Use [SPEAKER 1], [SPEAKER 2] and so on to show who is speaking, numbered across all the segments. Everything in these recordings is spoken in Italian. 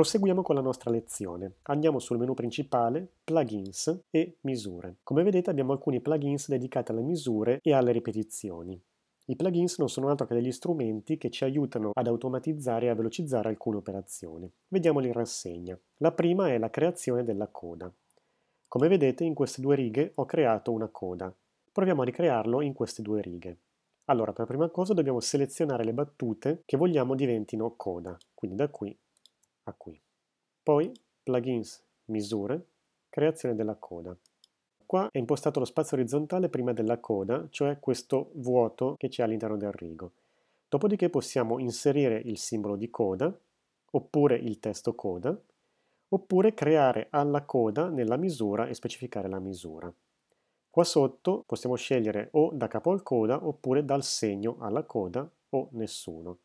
[SPEAKER 1] Proseguiamo con la nostra lezione. Andiamo sul menu principale, plugins e misure. Come vedete abbiamo alcuni plugins dedicati alle misure e alle ripetizioni. I plugins non sono altro che degli strumenti che ci aiutano ad automatizzare e a velocizzare alcune operazioni. Vediamoli in rassegna. La prima è la creazione della coda. Come vedete in queste due righe ho creato una coda. Proviamo a ricrearlo in queste due righe. Allora, per prima cosa dobbiamo selezionare le battute che vogliamo diventino coda, quindi da qui a qui. Poi plugins, misure, creazione della coda. Qua è impostato lo spazio orizzontale prima della coda, cioè questo vuoto che c'è all'interno del rigo. Dopodiché possiamo inserire il simbolo di coda, oppure il testo coda, oppure creare alla coda nella misura e specificare la misura. Qua sotto possiamo scegliere o da capo al coda oppure dal segno alla coda o nessuno.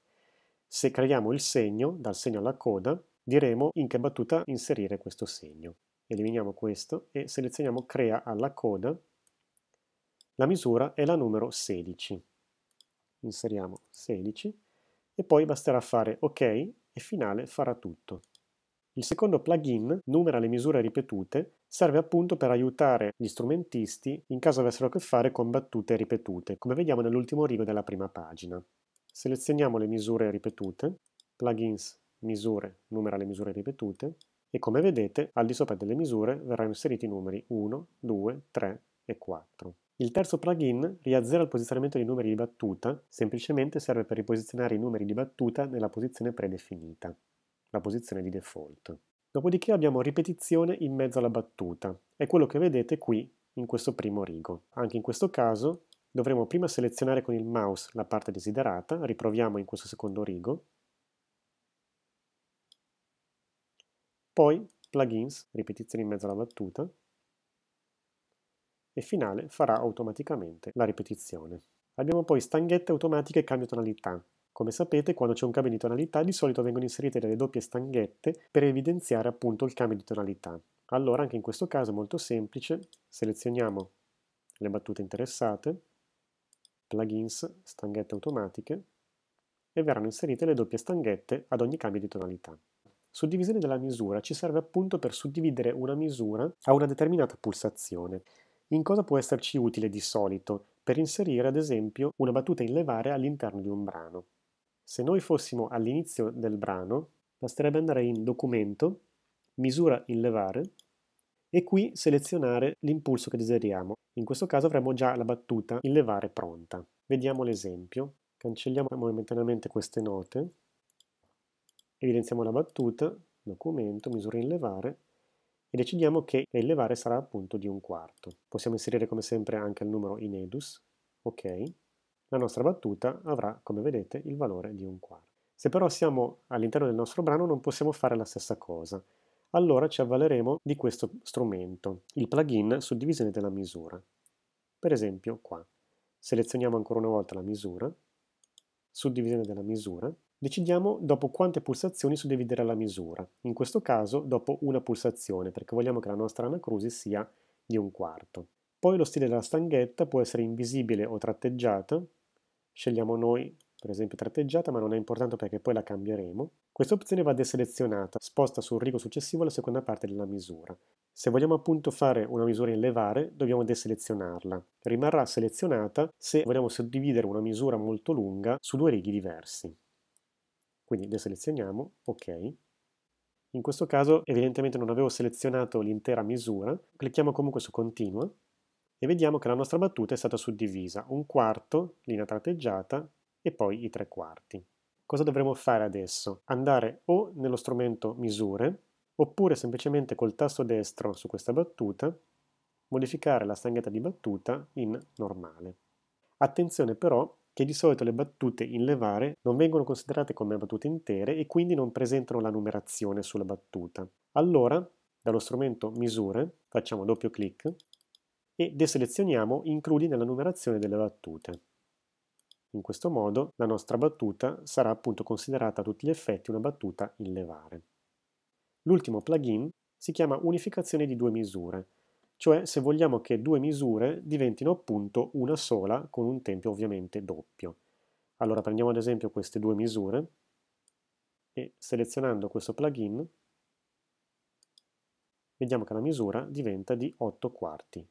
[SPEAKER 1] Se creiamo il segno, dal segno alla coda, Diremo in che battuta inserire questo segno. Eliminiamo questo e selezioniamo Crea alla coda. La misura è la numero 16. Inseriamo 16 e poi basterà fare OK e finale farà tutto. Il secondo plugin numera le misure ripetute, serve appunto per aiutare gli strumentisti in caso avessero a che fare con battute ripetute, come vediamo nell'ultimo rigo della prima pagina. Selezioniamo le misure ripetute, plugins misure numera le misure ripetute e come vedete al di sopra delle misure verranno inseriti i numeri 1, 2, 3 e 4. Il terzo plugin riazzera il posizionamento dei numeri di battuta, semplicemente serve per riposizionare i numeri di battuta nella posizione predefinita, la posizione di default. Dopodiché abbiamo ripetizione in mezzo alla battuta, è quello che vedete qui in questo primo rigo. Anche in questo caso dovremo prima selezionare con il mouse la parte desiderata, riproviamo in questo secondo rigo, Poi plugins, ripetizione in mezzo alla battuta, e finale farà automaticamente la ripetizione. Abbiamo poi stanghette automatiche e cambio tonalità. Come sapete, quando c'è un cambio di tonalità, di solito vengono inserite delle doppie stanghette per evidenziare appunto il cambio di tonalità. Allora, anche in questo caso è molto semplice, selezioniamo le battute interessate, plugins, stanghette automatiche, e verranno inserite le doppie stanghette ad ogni cambio di tonalità. Suddivisione della misura ci serve appunto per suddividere una misura a una determinata pulsazione. In cosa può esserci utile di solito? Per inserire ad esempio una battuta in levare all'interno di un brano. Se noi fossimo all'inizio del brano, basterebbe andare in Documento, Misura in levare e qui selezionare l'impulso che desideriamo. In questo caso avremo già la battuta in levare pronta. Vediamo l'esempio. Cancelliamo momentaneamente queste note evidenziamo la battuta, documento, misura in levare e decidiamo che il levare sarà appunto di un quarto. Possiamo inserire come sempre anche il numero in edus, ok. La nostra battuta avrà, come vedete, il valore di un quarto. Se però siamo all'interno del nostro brano non possiamo fare la stessa cosa, allora ci avvaleremo di questo strumento, il plugin suddivisione della misura. Per esempio qua. Selezioniamo ancora una volta la misura, suddivisione della misura, Decidiamo dopo quante pulsazioni suddividere la misura, in questo caso dopo una pulsazione perché vogliamo che la nostra anacrusi sia di un quarto. Poi lo stile della stanghetta può essere invisibile o tratteggiata, scegliamo noi per esempio tratteggiata ma non è importante perché poi la cambieremo. Questa opzione va deselezionata, sposta sul rigo successivo la seconda parte della misura. Se vogliamo appunto fare una misura in levare dobbiamo deselezionarla, rimarrà selezionata se vogliamo suddividere una misura molto lunga su due righi diversi. Quindi le selezioniamo, ok. In questo caso evidentemente non avevo selezionato l'intera misura, clicchiamo comunque su continua e vediamo che la nostra battuta è stata suddivisa un quarto, linea tratteggiata e poi i tre quarti. Cosa dovremo fare adesso? Andare o nello strumento misure oppure semplicemente col tasto destro su questa battuta modificare la stanghetta di battuta in normale. Attenzione però che di solito le battute in levare non vengono considerate come battute intere e quindi non presentano la numerazione sulla battuta. Allora, dallo strumento misure, facciamo doppio clic e deselezioniamo includi nella numerazione delle battute. In questo modo la nostra battuta sarà appunto considerata a tutti gli effetti una battuta in levare. L'ultimo plugin si chiama unificazione di due misure, cioè se vogliamo che due misure diventino appunto una sola con un tempio ovviamente doppio. Allora prendiamo ad esempio queste due misure e selezionando questo plugin vediamo che la misura diventa di 8 quarti.